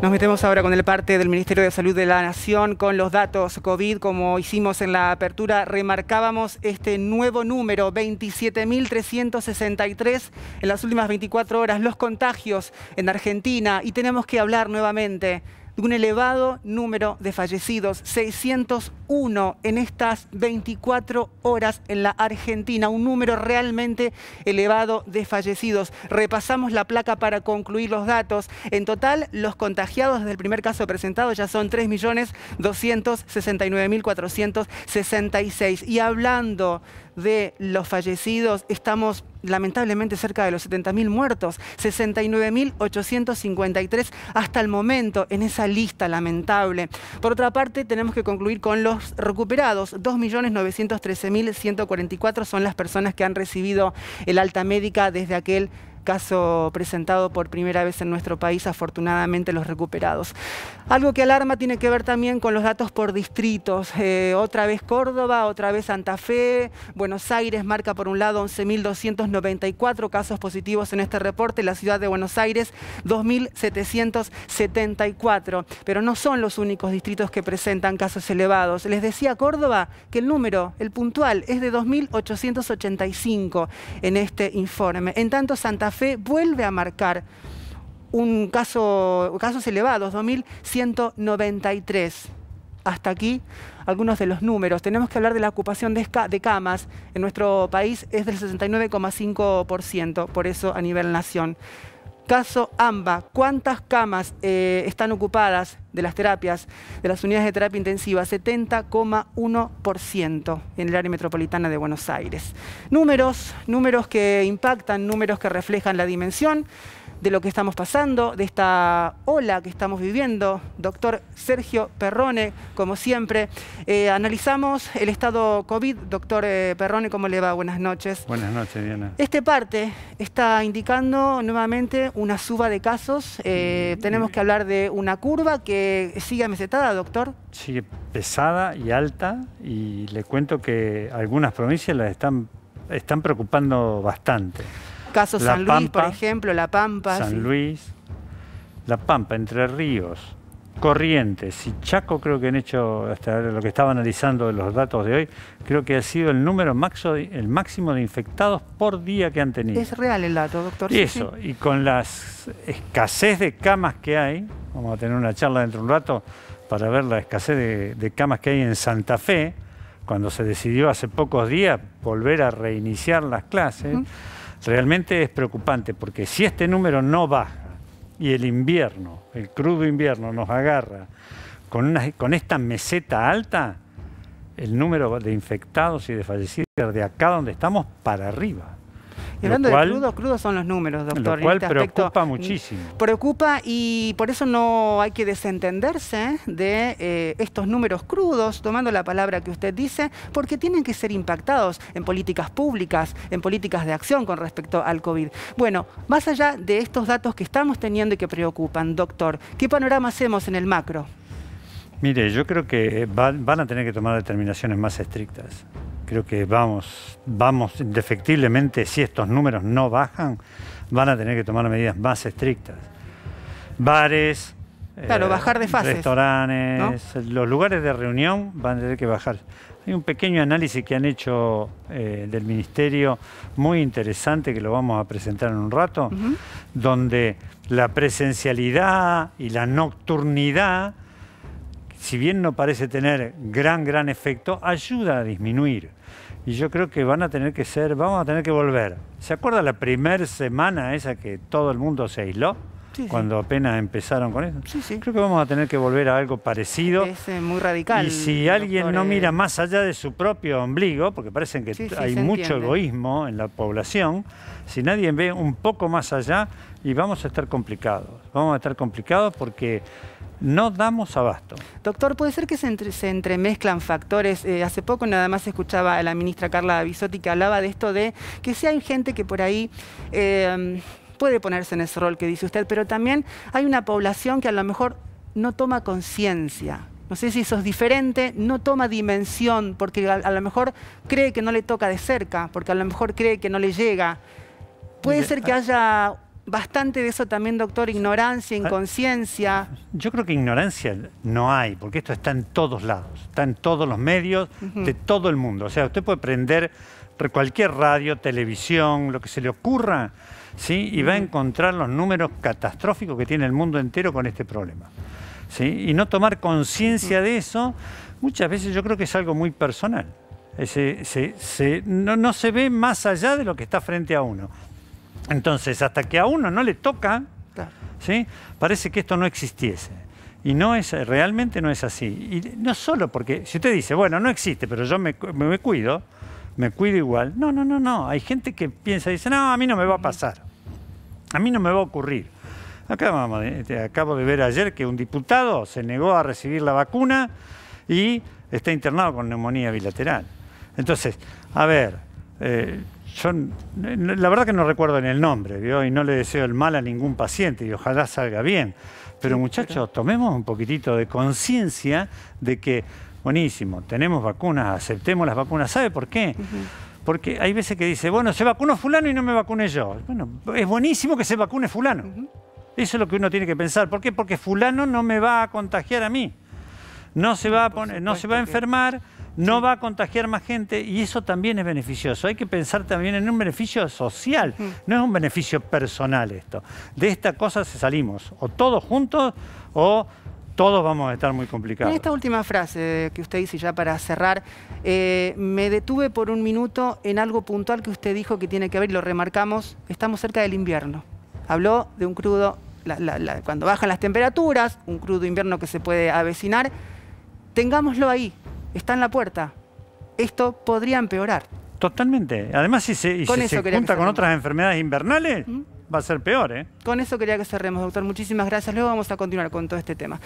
Nos metemos ahora con el parte del Ministerio de Salud de la Nación con los datos COVID. Como hicimos en la apertura, remarcábamos este nuevo número, 27.363 en las últimas 24 horas, los contagios en Argentina. Y tenemos que hablar nuevamente un elevado número de fallecidos, 601 en estas 24 horas en la Argentina, un número realmente elevado de fallecidos. Repasamos la placa para concluir los datos. En total, los contagiados desde el primer caso presentado ya son 3.269.466. Y hablando de los fallecidos, estamos lamentablemente cerca de los 70.000 muertos, 69.853 hasta el momento en esa lista lamentable. Por otra parte, tenemos que concluir con los recuperados. 2.913.144 son las personas que han recibido el alta médica desde aquel caso presentado por primera vez en nuestro país, afortunadamente los recuperados. Algo que alarma tiene que ver también con los datos por distritos. Eh, otra vez Córdoba, otra vez Santa Fe, Buenos Aires marca por un lado 11.294 casos positivos en este reporte, la ciudad de Buenos Aires 2.774. Pero no son los únicos distritos que presentan casos elevados. Les decía Córdoba que el número, el puntual, es de 2.885 en este informe. En tanto, Santa la Fe vuelve a marcar un caso, casos elevados, 2193. Hasta aquí algunos de los números. Tenemos que hablar de la ocupación de, de camas en nuestro país es del 69,5%, por eso a nivel nación. Caso AMBA, ¿cuántas camas eh, están ocupadas? de las terapias, de las unidades de terapia intensiva, 70,1% en el área metropolitana de Buenos Aires. Números, números que impactan, números que reflejan la dimensión de lo que estamos pasando, de esta ola que estamos viviendo. Doctor Sergio Perrone, como siempre, eh, analizamos el estado COVID. Doctor eh, Perrone, ¿cómo le va? Buenas noches. Buenas noches, Diana. Este parte está indicando nuevamente una suba de casos. Eh, mm. tenemos que hablar de una curva que sigue mesetada, doctor. Sigue pesada y alta y le cuento que algunas provincias las están preocupando bastante. Caso San Luis, por ejemplo, La Pampa. San Luis, La Pampa, Entre Ríos, Corrientes y Chaco, creo que han hecho, hasta lo que estaba analizando de los datos de hoy, creo que ha sido el número maxo, el máximo de infectados por día que han tenido. Es real el dato, doctor. Y eso, y con la escasez de camas que hay, vamos a tener una charla dentro de un rato para ver la escasez de, camas que hay en Santa Fe, cuando se decidió hace pocos días volver a reiniciar las clases realmente es preocupante porque si este número no baja y el invierno, el crudo invierno nos agarra con, esta meseta alta, el número de infectados y de fallecidos de acá donde estamos para arriba hablando de crudos, crudos son los números, doctor. Lo cual este preocupa muchísimo. Preocupa y por eso no hay que desentenderse de eh, estos números crudos, tomando la palabra que usted dice, porque tienen que ser impactados en políticas públicas, en políticas de acción con respecto al COVID. Bueno, más allá de estos datos que estamos teniendo y que preocupan, doctor, ¿qué panorama hacemos en el macro? Mire, yo creo que van a tener que tomar determinaciones más estrictas creo que vamos, vamos indefectiblemente, si estos números no bajan, van a tener que tomar medidas más estrictas. Bares, eh, restaurantes, los lugares de reunión van a tener que bajar. Hay un pequeño análisis que han hecho eh, del Ministerio, muy interesante, que lo vamos a presentar en un rato, donde la presencialidad y la nocturnidad si bien no parece tener gran, gran efecto, ayuda a disminuir. Y yo creo que van a tener que ser, vamos a tener que volver. ¿Se acuerda la primera semana esa que todo el mundo se aisló? cuando apenas empezaron con eso. Sí, Creo que vamos a tener que volver a algo parecido. Es eh, muy radical. Y si alguien no eh. mira más allá de su propio ombligo, porque parece que hay mucho egoísmo en la población, si nadie ve un poco más allá, y vamos a estar complicados. Vamos a estar complicados porque no damos abasto. Doctor, ¿puede ser que se, entremezclan factores? Eh, hace poco nada más escuchaba a la ministra Carla Bisotti que hablaba de esto de que si hay gente que por ahí puede ponerse en ese rol que dice usted, pero también hay una población que a lo mejor no toma conciencia. No sé si eso es diferente, no toma dimensión, porque a, lo mejor cree que no le toca de cerca, porque a lo mejor cree que no le llega. Puede ser que ah. haya bastante de eso también, doctor, ignorancia, ah. inconsciencia. Yo creo que ignorancia no hay, porque esto está en todos lados, está en todos los medios de todo el mundo. O sea, usted puede prender cualquier radio, televisión, lo que se le ocurra, ¿sí? y va a encontrar los números catastróficos que tiene el mundo entero con este problema. ¿sí? Y no tomar conciencia de eso, muchas veces yo creo que es algo muy personal. no, se ve más allá de lo que está frente a uno. Entonces, hasta que a uno no le toca, ¿sí? parece que esto no existiese. Y no es, realmente no es así. Y no solo porque, si usted dice, bueno, no existe, pero yo me, me cuido, me cuido igual. No, no, no, no. Hay gente que piensa, y dice, no, a mí no me va a pasar. A mí no me va a ocurrir. Eh, acabo de ver ayer que un diputado se negó a recibir la vacuna y está internado con neumonía bilateral. Entonces, a ver, eh, la verdad que no recuerdo en el nombre, y no le deseo el mal a ningún paciente y ojalá salga bien. Pero muchachos, tomemos un poquitito de conciencia de que Buenísimo, tenemos vacunas, aceptemos las vacunas. ¿Sabe por qué? Porque hay veces que dice, bueno, se vacunó fulano y no me vacuné yo. Bueno, es buenísimo que se vacune fulano. Eso es lo que uno tiene que pensar. ¿Por qué? Porque fulano no me va a contagiar a mí. No se va a, poner, no se va a enfermar, no va a contagiar más gente y eso también es beneficioso. Hay que pensar también en un beneficio social, no es un beneficio personal esto. De esta cosa se salimos, o todos juntos o todos vamos a estar muy complicados. En esta última frase que usted dice, ya para cerrar, eh, me detuve por un minuto en algo puntual que usted dijo que tiene que ver, y lo remarcamos, estamos cerca del invierno. Habló de un crudo, cuando bajan las temperaturas, un crudo invierno que se puede avecinar. Tengámoslo ahí, está en la puerta. Esto podría empeorar. Totalmente. Además, si se, junta con otras enfermedades invernales, ¿Mm? va a ser peor. ¿eh? Con eso quería que cerremos, doctor. Muchísimas gracias. Luego vamos a continuar con todo este tema.